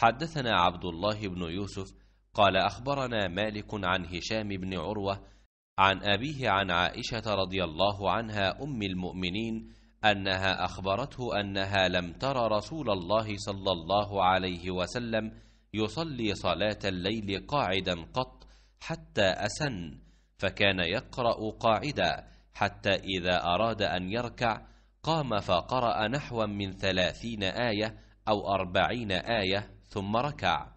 حدثنا عبد الله بن يوسف قال أخبرنا مالك عن هشام بن عروة عن أبيه عن عائشة رضي الله عنها أم المؤمنين أنها أخبرته أنها لم تر رسول الله صلى الله عليه وسلم يصلي صلاة الليل قاعدا قط حتى أسن فكان يقرأ قاعدا حتى إذا أراد أن يركع قام فقرأ نحوا من ثلاثين آية أو أربعين آية ثم ركع